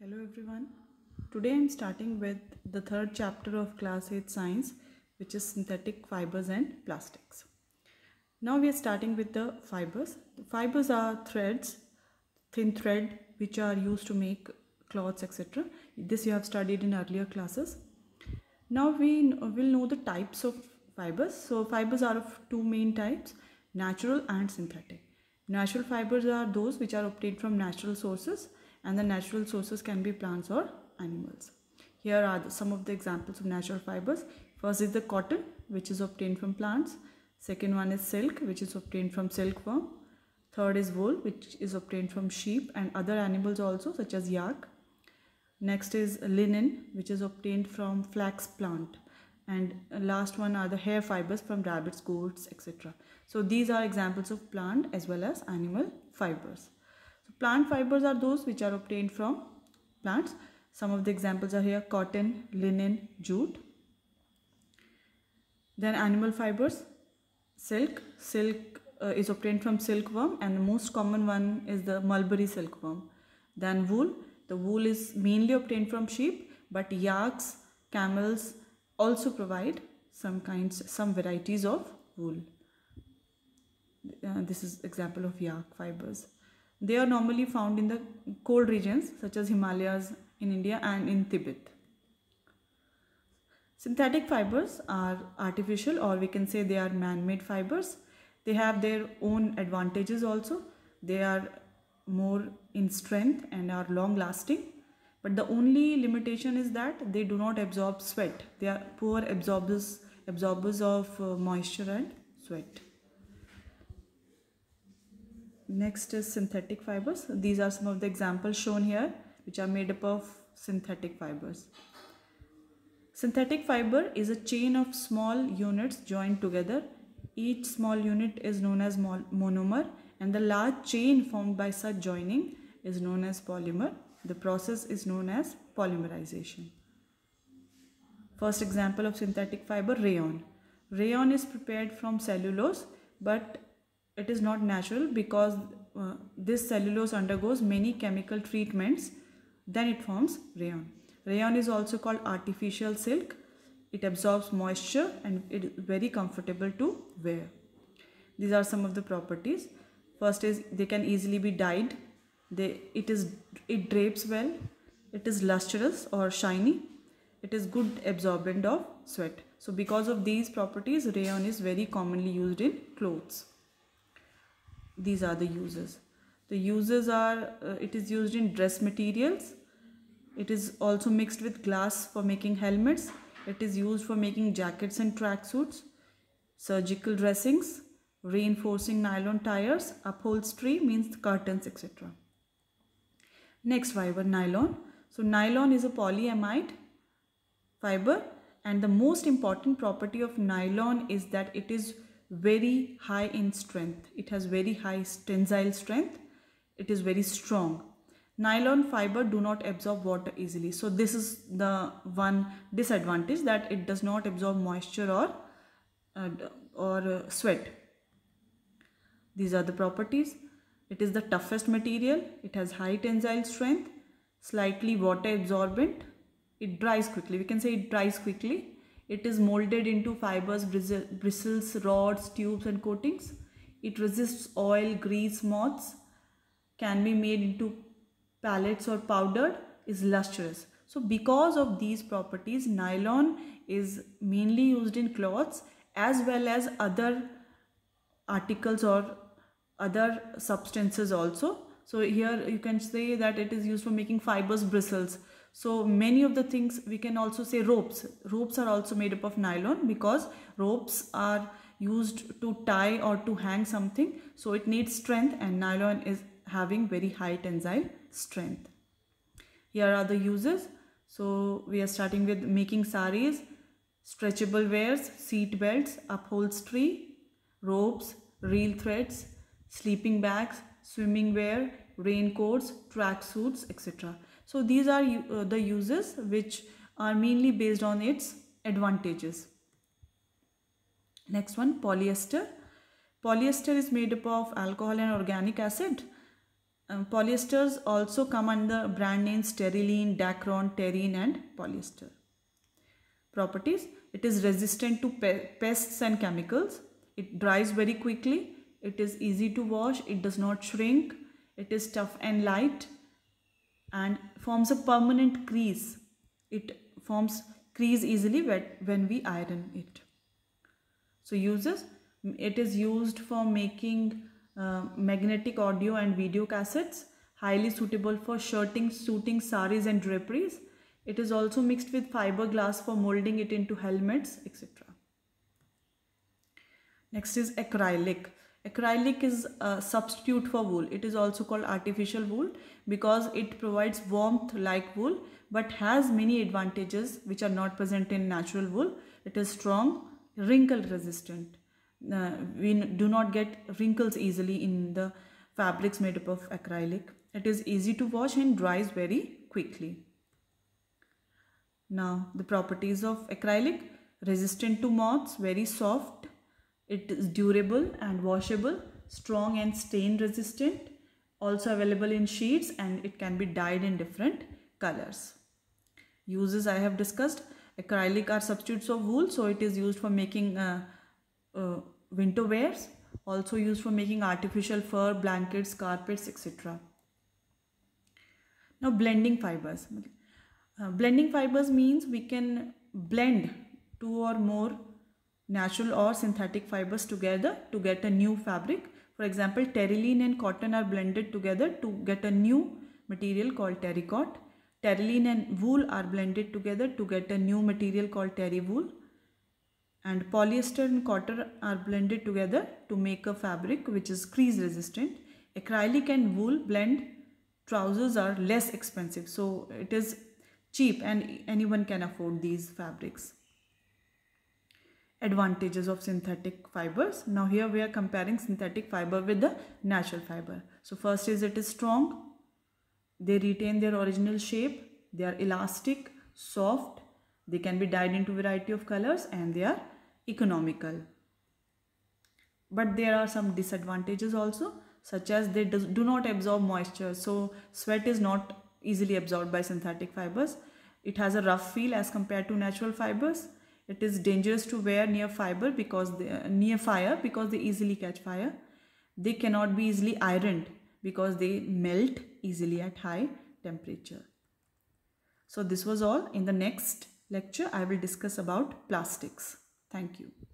Hello everyone. Today I am starting with the third chapter of class 8 science which is synthetic fibers and plastics. Now we are starting with the fibers. The fibers are threads, thin thread which are used to make cloths etc. This you have studied in earlier classes. Now we will know the types of fibers. So fibers are of two main types natural and synthetic. Natural fibers are those which are obtained from natural sources and the natural sources can be plants or animals. Here are the, some of the examples of natural fibers. First is the cotton which is obtained from plants. Second one is silk which is obtained from silkworm. Third is wool which is obtained from sheep and other animals also such as yak. Next is linen which is obtained from flax plant. And last one are the hair fibers from rabbits, goats, etc. So these are examples of plant as well as animal fibers. Plant fibers are those which are obtained from plants. Some of the examples are here cotton, linen, jute. Then animal fibers, silk. Silk uh, is obtained from silkworm and the most common one is the mulberry silkworm. Then wool. The wool is mainly obtained from sheep but yaks, camels also provide some kinds, some varieties of wool. Uh, this is example of yak fibers. They are normally found in the cold regions such as Himalayas in India and in Tibet. Synthetic fibers are artificial or we can say they are man-made fibers. They have their own advantages also. They are more in strength and are long lasting. But the only limitation is that they do not absorb sweat. They are poor absorbers, absorbers of uh, moisture and sweat. Next is synthetic fibers. These are some of the examples shown here which are made up of synthetic fibers. Synthetic fiber is a chain of small units joined together. Each small unit is known as monomer and the large chain formed by such joining is known as polymer. The process is known as polymerization. First example of synthetic fiber, rayon. Rayon is prepared from cellulose but it is not natural because uh, this cellulose undergoes many chemical treatments then it forms rayon rayon is also called artificial silk it absorbs moisture and it is very comfortable to wear these are some of the properties first is they can easily be dyed they it is it drapes well it is lustrous or shiny it is good absorbent of sweat so because of these properties rayon is very commonly used in clothes these are the uses the uses are uh, it is used in dress materials it is also mixed with glass for making helmets it is used for making jackets and tracksuits surgical dressings reinforcing nylon tires upholstery means curtains etc next fiber nylon so nylon is a polyamide fiber and the most important property of nylon is that it is very high in strength. It has very high tensile strength. It is very strong. Nylon fiber do not absorb water easily. So this is the one disadvantage that it does not absorb moisture or, uh, or uh, sweat. These are the properties. It is the toughest material. It has high tensile strength, slightly water absorbent. It dries quickly. We can say it dries quickly it is molded into fibers, bristles, rods, tubes and coatings. It resists oil, grease, moths, can be made into pellets or powdered, is lustrous. So because of these properties, nylon is mainly used in cloths as well as other articles or other substances also. So here you can say that it is used for making fibers, bristles so many of the things we can also say ropes ropes are also made up of nylon because ropes are used to tie or to hang something so it needs strength and nylon is having very high tensile strength here are the uses so we are starting with making saris stretchable wares seat belts upholstery ropes reel threads sleeping bags swimming wear raincoats tracksuits etc so these are uh, the uses which are mainly based on its advantages. Next one polyester. Polyester is made up of alcohol and organic acid. Um, polyesters also come under brand names sterilene, Dacron, terrene and polyester. Properties. It is resistant to pe pests and chemicals. It dries very quickly. It is easy to wash. It does not shrink. It is tough and light and forms a permanent crease. It forms crease easily when we iron it. So uses, it is used for making uh, magnetic audio and video cassettes, highly suitable for shirting, suiting, saris and draperies. It is also mixed with fiberglass for molding it into helmets, etc. Next is acrylic. Acrylic is a substitute for wool. It is also called artificial wool because it provides warmth like wool but has many advantages which are not present in natural wool. It is strong, wrinkle resistant. Uh, we do not get wrinkles easily in the fabrics made up of acrylic. It is easy to wash and dries very quickly. Now the properties of acrylic resistant to moths, very soft, it is durable and washable, strong and stain resistant, also available in sheets and it can be dyed in different colors. Uses I have discussed, acrylic are substitutes of wool so it is used for making uh, uh, winter wears, also used for making artificial fur, blankets, carpets etc. Now blending fibers. Uh, blending fibers means we can blend two or more natural or synthetic fibers together to get a new fabric. For example, terylene and cotton are blended together to get a new material called terricot. Terylene and wool are blended together to get a new material called terry wool. And polyester and cotton are blended together to make a fabric which is crease resistant. Acrylic and wool blend trousers are less expensive. So it is cheap and anyone can afford these fabrics advantages of synthetic fibers. Now here we are comparing synthetic fiber with the natural fiber. So first is it is strong, they retain their original shape, they are elastic, soft, they can be dyed into variety of colors and they are economical. But there are some disadvantages also such as they do not absorb moisture so sweat is not easily absorbed by synthetic fibers. It has a rough feel as compared to natural fibers it is dangerous to wear near fiber because they, uh, near fire because they easily catch fire. They cannot be easily ironed because they melt easily at high temperature. So this was all. In the next lecture, I will discuss about plastics. Thank you.